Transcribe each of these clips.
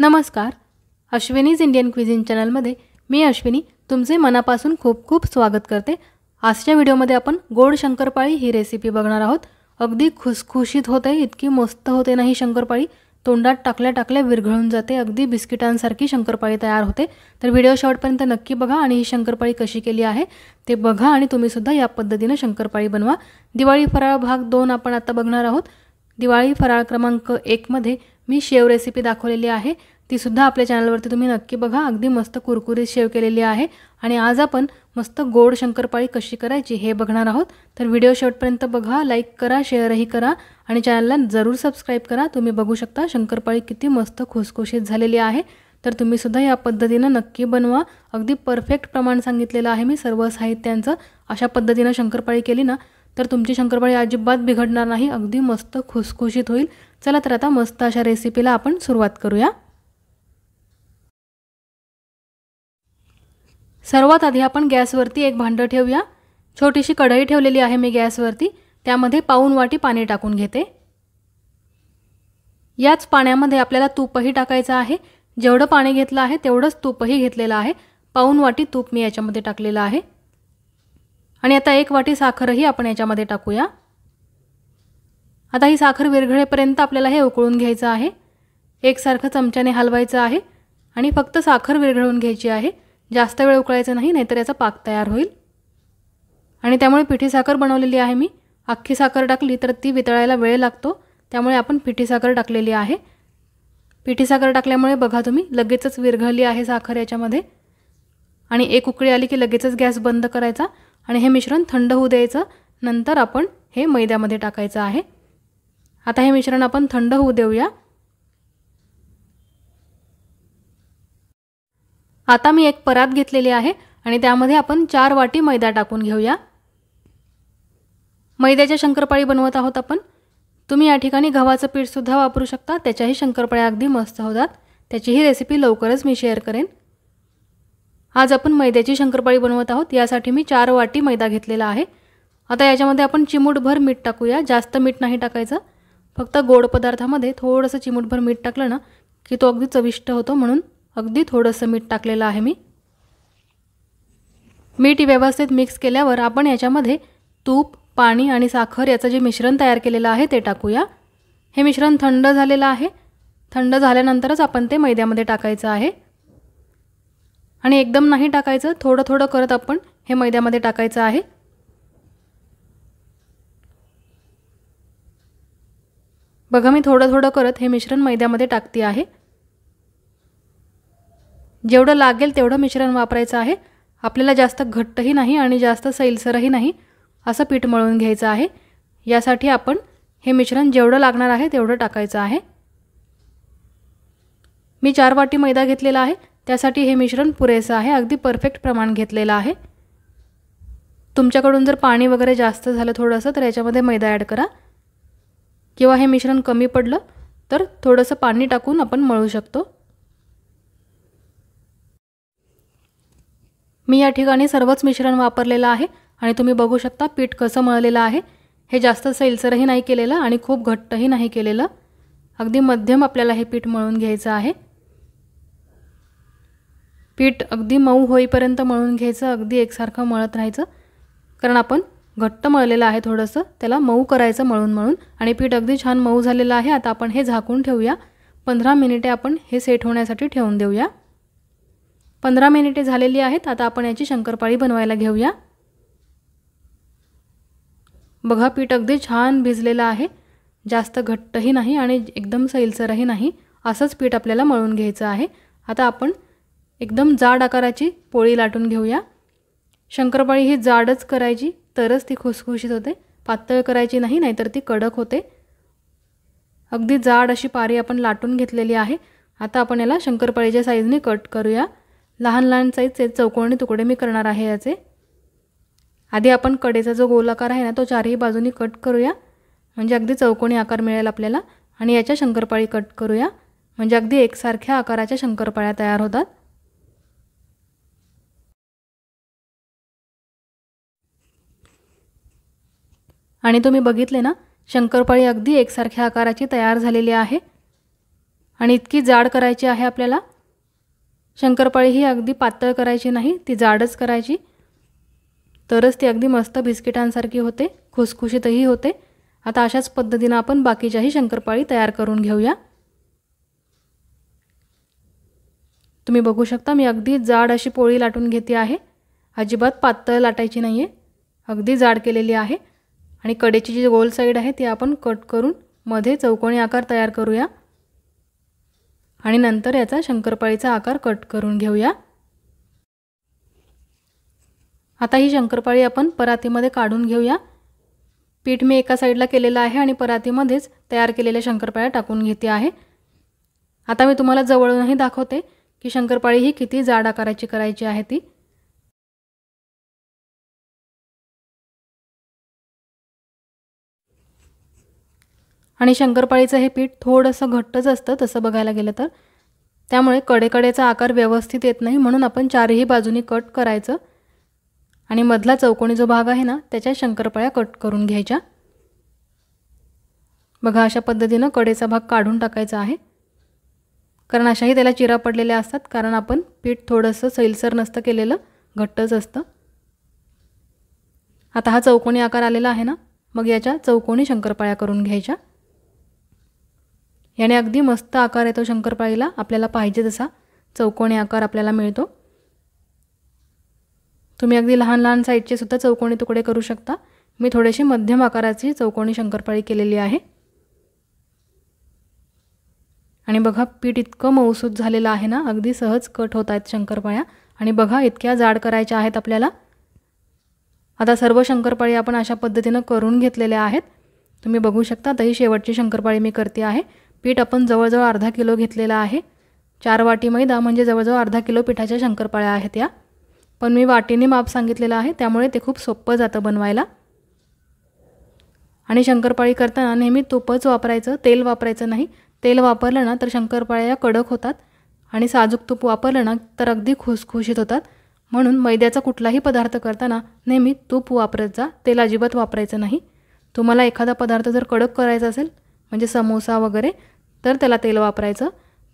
नमस्कार अश्विनीज Indian cuisine चॅनलमध्ये मी अश्विनी तुमचे मनापासून खूप खूप स्वागत करते आजच्या व्हिडिओमध्ये आपण गोड शंकरपाळी ही रेसिपी बघणार आहोत अगदी खुसखुशीत होते इतकी मस्त होते ना ही शंकरपाळी तोंडात टाकल्या टाकल्या विरघळून जाते अगदी बिस्किटांसारखी शंकरपाळी तयार होते तर व्हिडिओ शेवटपर्यंत नक्की बघा आणि ही शंकरपाळी कशी केली आहे ते बघा आणि तुम्हीसुद्धा या पद्धतीनं शंकरपाळी बनवा दिवाळी फराळ भाग दोन आपण आता बघणार आहोत दिवाळी फराळ क्रमांक एकमध्ये मी शेव रेसिपी दाखवलेली आहे तीसुद्धा आपल्या चॅनलवरती तुम्ही नक्की बघा अगदी मस्त कुरकुरीत शेव केलेली आहे आणि आज आपण मस्त गोड शंकरपाळी कशी करायची हे बघणार आहोत तर व्हिडिओ शेवटपर्यंत बघा लाईक करा शेअरही करा आणि चॅनलला जरूर सबस्क्राईब करा तुम्ही बघू शकता शंकरपाळी किती मस्त खुसखुशीत झालेली आहे तर तुम्हीसुद्धा या पद्धतीनं नक्की बनवा अगदी परफेक्ट प्रमाण सांगितलेलं आहे मी सर्व साहित्यांचं अशा पद्धतीनं शंकरपाळी केली ना तर तुमची शंकरपाळी अजिबात बिघडणार नाही अगदी मस्त खुसखुशीत होईल चला तर आता मस्त अशा रेसिपीला आपण सुरुवात करूया सर्वात आधी आपण गॅसवरती एक भांडं ठेवूया छोटीशी कढई ठेवलेली आहे मी गॅसवरती त्यामध्ये पाऊन वाटी पाणी टाकून घेते याच पाण्यामध्ये आपल्याला तूपही टाकायचं आहे जेवढं पाणी घेतलं आहे तेवढंच तूपही घेतलेलं आहे पाऊन वाटी तूप मी याच्यामध्ये टाकलेलं आहे आणि आता एक वाटी साखरही आपण याच्यामध्ये टाकूया आता ही साखर विरघळेपर्यंत आपल्याला हे उकळून घ्यायचं आहे एकसारखं चमच्याने हलवायचं आहे आणि फक्त साखर विरघळून घ्यायची आहे जास्त वेळ उकळायचं नाही नाहीतर याचा पाक तयार होईल आणि त्यामुळे पिठी साखर बनवलेली आहे मी अख्खी साखर टाकली तर ती वितळायला वेळ लागतो त्यामुळे आपण पिठी साखर टाकलेली आहे पिठी साखर टाकल्यामुळे बघा तुम्ही लगेचच विरघळली आहे साखर याच्यामध्ये आणि एक उकळी आली की लगेचच गॅस बंद करायचा आणि हे मिश्रण थंड होऊ द्यायचं नंतर आपण हे मैद्यामध्ये टाकायचं आहे आता हे मिश्रण आपण थंड होऊ देऊया आता मी एक परात घेतलेली आहे आणि त्यामध्ये आपण चार वाटी मैदा टाकून घेऊया मैद्याच्या शंकरपाळी बनवत आहोत आपण तुम्ही या ठिकाणी गव्हाचं पीठसुद्धा वापरू शकता त्याच्याही शंकरपाळ्या अगदी मस्त होतात त्याचीही रेसिपी लवकरच मी शेअर करेन आज आपण मैद्याची शंकरपाळी बनवत आहोत यासाठी मी चार वाटी मैदा घेतलेला आहे आता याच्यामध्ये आपण चिमूटभर मीठ टाकूया जास्त मीठ नाही टाकायचं फक्त गोड पदार्थामध्ये थोडंसं चिमूटभर मीठ टाकलं ना की तो अगदी चविष्ट होतो म्हणून अगदी थोडंसं मीठ टाकलेलं आहे मी मीठ व्यवस्थित मिक्स केल्यावर आपण याच्यामध्ये तूप पाणी आणि साखर याचं जे मिश्रण तयार केलेलं आहे ते टाकूया हे मिश्रण थंड झालेलं आहे थंड झाल्यानंतरच आपण ते मैद्यामध्ये टाकायचं आहे आणि एकदम नाही टाकायचं थोडं थोडं करत आपण हे मैद्यामध्ये टाकायचं आहे बघा मी थोडं थोडं करत हे मिश्रण मैद्यामध्ये टाकते आहे जेवढं लागेल तेवढं मिश्रण वापरायचं आहे आपल्याला जास्त घट्टही नाही आणि जास्त सैलसरही नाही असं पीठ मळून घ्यायचं आहे यासाठी आपण हे मिश्रण जेवढं लागणार आहे तेवढं टाकायचं आहे मी चार वाटी मैदा घेतलेला आहे त्यासाठी हे मिश्रण पुरेसं आहे अगदी परफेक्ट प्रमाण घेतलेलं आहे तुमच्याकडून जर पाणी वगैरे जास्त झालं थोडंसं तर याच्यामध्ये मैदा ॲड करा किंवा हे मिश्रण कमी पडलं तर थोडंसं पाणी टाकून आपण मळू शकतो मी या ठिकाणी सर्वच मिश्रण वापरलेलं आहे आणि तुम्ही बघू शकता पीठ कसं मळलेलं आहे हे जास्त सैलसरही नाही केलेलं आणि खूप घट्टही नाही केलेलं अगदी मध्यम आपल्याला हे पीठ मळून घ्यायचं आहे पीठ अगदी मऊ होईपर्यंत मळून घ्यायचं अगदी एकसारखं मळत राहायचं कारण आपण घट्ट मळलेलं आहे थोडंसं त्याला मऊ करायचं मळून मळून आणि पीठ अगदी छान मऊ झालेलं आहे आता आपण हे झाकून ठेवूया पंधरा मिनिटे आपण हे सेट होण्यासाठी ठेवून देऊया पंधरा मिनिटे झालेली आहेत आता आपण याची शंकरपाळी बनवायला घेऊया बघा पीठ अगदी छान भिजलेलं आहे जास्त घट्टही नाही आणि एकदम सैलसरही नाही असंच पीठ आपल्याला मळून घ्यायचं आहे आता आपण एकदम जाड आकाराची पोळी लाटून घेऊया शंकरपाळी ही जाडच करायची तरच ती खुसखुशीत होते पातळ करायची नाही नाहीतर ती कडक होते अगदी जाड अशी पारी आपण लाटून घेतलेली आहे आता आपण याला शंकरपाळीच्या साईजने कट करूया लहान लहान साईजचे चौकोनी तुकडे मी करणार आहे याचे आधी आपण कडेचा जो गोलाकार आहे ना तो चारही बाजूनी कट करूया म्हणजे अगदी चौकोनी आकार मिळेल आपल्याला आणि याच्या शंकरपाळी कट करूया म्हणजे अगदी एकसारख्या आकाराच्या शंकरपाळ्या तयार होतात आणि तुम्ही बघितले ना शंकरपाळी अगदी एकसारख्या आकाराची तयार झालेली आहे आणि इतकी जाड करायची आहे आपल्याला शंकरपाळी ही अगदी पातळ करायची नाही ती जाडच करायची तरच ती अगदी मस्त बिस्किटांसारखी होते खुसखुशीतही होते आता अशाच पद्धतीनं आपण बाकीच्याही शंकरपाळी तयार करून घेऊया तुम्ही बघू शकता मी अगदी जाड अशी पोळी लाटून घेते आहे अजिबात पातळ लाटायची नाही आहे अगदी जाड केलेली आहे आणि कडेची जी गोल साईड आहे ती आपण कट करून मध्ये चौकोनी आकार तयार करूया आणि नंतर याचा शंकरपाळीचा आकार कट करून घेऊया आता ही शंकरपाळी आपण परातीमध्ये काढून घेऊया पीठ मी एका साईडला केलेलं आहे आणि परातीमध्येच तयार केलेल्या शंकरपाळ्या टाकून घेते आहे आता मी तुम्हाला जवळूनही दाखवते की शंकरपाळी ही किती जाड आकाराची करायची आहे ती आणि शंकरपाळीचं हे पीठ थोडंसं घट्टच असतं तसं बघायला गेलं तर त्यामुळे कडेकडेचा आकार व्यवस्थित येत नाही म्हणून आपण चारही बाजूनी कट करायचं आणि मधला चौकोनी जो भाग आहे ना त्याच्या शंकरपाळ्या कट करून घ्यायच्या बघा अशा पद्धतीनं कडेचा भाग काढून टाकायचा आहे कारण अशाही त्याला चिरा पडलेल्या असतात कारण आपण पीठ थोडंसं सैलसर नसतं केलेलं घट्टच असतं आता हा चौकोनी आकार आलेला आहे ना मग याच्या चौकोनी शंकरपाळ्या करून घ्यायच्या याने अगदी मस्त आकार येतो शंकरपाळीला आपल्याला पाहिजे तसा चौकोनी आकार आपल्याला मिळतो तुम्ही अगदी लहान लहान साईजचे सुद्धा चौकोनी तुकडे करू शकता मी थोडेसे मध्यम आकाराची चौकोनी शंकरपाळी केलेली आहे आणि बघा पीठ इतकं मौसूद झालेलं आहे ना अगदी सहज कट होत आहेत शंकरपाळ्या आणि बघा इतक्या जाड करायच्या आहेत आपल्याला आता सर्व शंकरपाळी आपण अशा पद्धतीनं करून घेतलेल्या आहेत तुम्ही बघू शकता तही शेवटची शंकरपाळी मी करते आहे पीठ आपण जवळजवळ अर्धा किलो घेतलेलं आहे चार वाटी मैदा म्हणजे जवळजवळ अर्धा किलो पिठाच्या शंकरपाळ्या आहेत या पण मी वाटीने माप सांगितलेलं आहे त्यामुळे ते खूप सोपं जातं बनवायला आणि शंकरपाळी करताना नेहमी तूपच वापरायचं तेल वापरायचं नाही तेल वापरलं ना तर शंकरपाळ्या कडक होतात आणि साजूक तूप वापरलं ना तर अगदी खुसखुशीत होतात म्हणून मैद्याचा कुठलाही पदार्थ करताना नेहमी तूप वापरत जा तेल अजिबात वापरायचं नाही तुम्हाला एखादा पदार्थ जर कडक करायचा असेल म्हणजे समोसा वगैरे तर त्याला तेल वापरायचं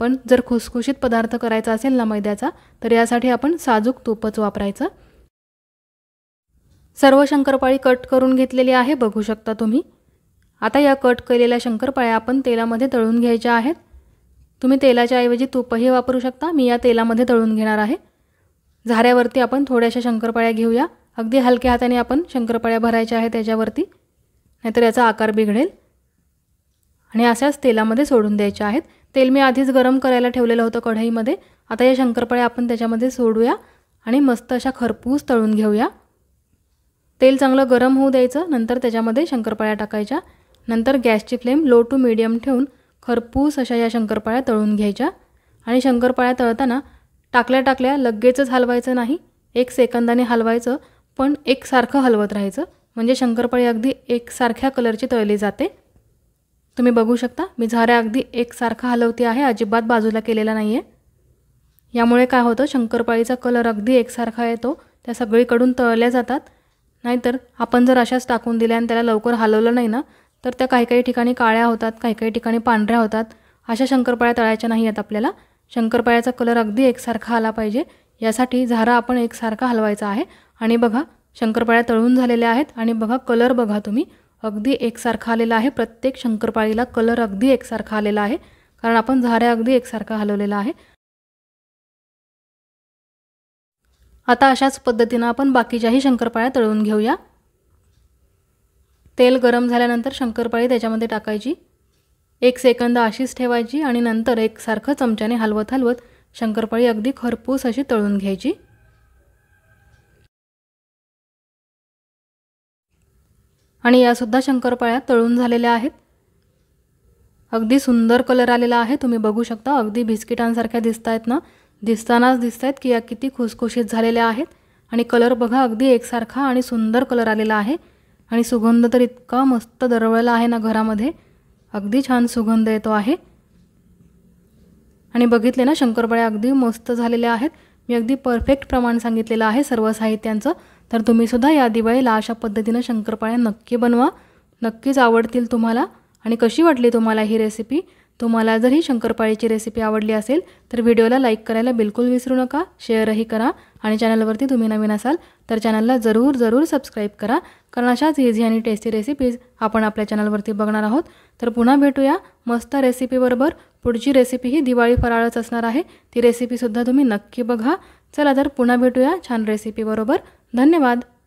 पण जर खुसखुशीत पदार्थ करायचा असेल ना मैद्याचा तर यासाठी आपण साजूक तूपच वापरायचं सर्व शंकरपाळी कट करून घेतलेली आहे बघू शकता तुम्ही आता या कट केलेल्या शंकरपाळ्या आपण तेलामध्ये तळून घ्यायच्या आहेत तुम्ही तेलाच्या ऐवजी तूपही वापरू शकता मी या तेलामध्ये तळून घेणार आहे झाऱ्यावरती आपण थोड्याशा शंकरपाळ्या घेऊया अगदी हलक्या हाताने आपण शंकरपाळ्या भरायच्या आहेत त्याच्यावरती नाहीतर याचा आकार बिघडेल आणि अशाच तेलामध्ये सोडून द्यायच्या आहेत तेल मी आधीच गरम करायला ठेवलेलं होतं कढईमध्ये आता या शंकरपाळ्या आपण त्याच्यामध्ये सोडूया आणि मस्त अशा खरपूस तळून घेऊया तेल चांगलं गरम होऊ द्यायचं नंतर त्याच्यामध्ये शंकरपाळ्या टाकायच्या नंतर गॅसची फ्लेम लो टू मिडियम ठेवून खरपूस अशा या शंकरपाळ्या तळून घ्यायच्या आणि शंकरपाळ्या तळताना टाकल्या टाकल्या लगेचच हलवायचं नाही एक सेकंदाने हलवायचं पण एकसारखं हलवत राहायचं म्हणजे शंकरपाळी अगदी एकसारख्या कलरची तळली जाते तुम्ही बघू शकता मी झाऱ्या अगदी एकसारखा हलवते आहे अजिबात बाजूला केलेला नाही आहे यामुळे काय होतं शंकरपाळीचा कलर अगदी एकसारखा येतो त्या सगळीकडून तळल्या जातात नाहीतर आपण जर अशाच टाकून दिल्या आणि त्याला लवकर हलवलं नाही ना तर त्या काही काही ठिकाणी काळ्या होतात काही काही ठिकाणी पांढऱ्या होतात अशा शंकरपाळ्या तळायच्या नाही आहेत आपल्याला शंकरपाळ्याचा कलर अगदी एकसारखा आला पाहिजे यासाठी झारा आपण एकसारखा हलवायचा आहे आणि बघा शंकरपाळ्या तळून झालेल्या आहेत आणि बघा कलर बघा तुम्ही अगदी एकसारखा आलेला आहे प्रत्येक शंकरपाळीला कलर अगदी एकसारखा आलेला आहे कारण आपण झाऱ्या अगदी एकसारखा हलवलेला आहे आता अशाच पद्धतीनं आपण बाकीच्याही शंकरपाळ्या तळून घेऊया तेल गरम झाल्यानंतर शंकरपाळी त्याच्यामध्ये टाकायची एक सेकंद अशीच ठेवायची आणि नंतर एकसारखं चमच्याने हलवत हलवत शंकरपाळी अगदी खरपूस अशी तळून घ्यायची आणि यासुद्धा शंकरपाळ्या तळून झालेल्या आहेत अगदी सुंदर कलर आलेला आहे तुम्ही बघू शकता अगदी बिस्किटांसारख्या दिसत आहेत ना दिसतानाच दिसत आहेत की या किती खुसखुशीत झालेल्या आहेत आणि कलर बघा अगदी एकसारखा आणि सुंदर कलर आलेला आहे आणि सुगंध तर इतका मस्त दरवळला आहे ना घरामध्ये अगदी छान सुगंध येतो आहे आणि बघितले ना शंकरपाळ्या अगदी मस्त झालेल्या आहेत मी अगदी परफेक्ट प्रमाण सांगितलेलं आहे सर्व साहित्यांचं तर तुम्हीसुद्धा या दिवाळीला अशा पद्धतीनं शंकरपाळ्या नक्की बनवा नक्कीच आवडतील तुम्हाला आणि कशी वाटली तुम्हाला ही रेसिपी तुम्हाला जर ही शंकरपाळीची रेसिपी आवडली असेल तर व्हिडिओला लाईक करायला बिलकुल विसरू नका शेअरही करा आणि चॅनलवरती तुम्ही नवीन असाल तर चॅनलला जरूर जरूर सबस्क्राईब करा कारण अशाच इझी आणि टेस्टी रेसिपीज आपण आपल्या चॅनलवरती बघणार आहोत तर पुन्हा भेटूया मस्त रेसिपीबरोबर पुढची रेसिपी ही दिवाळी फराळच असणार आहे ती रेसिपीसुद्धा तुम्ही नक्की बघा चला तर पुन्हा भेटूया छान रेसिपीबरोबर धन्यवाद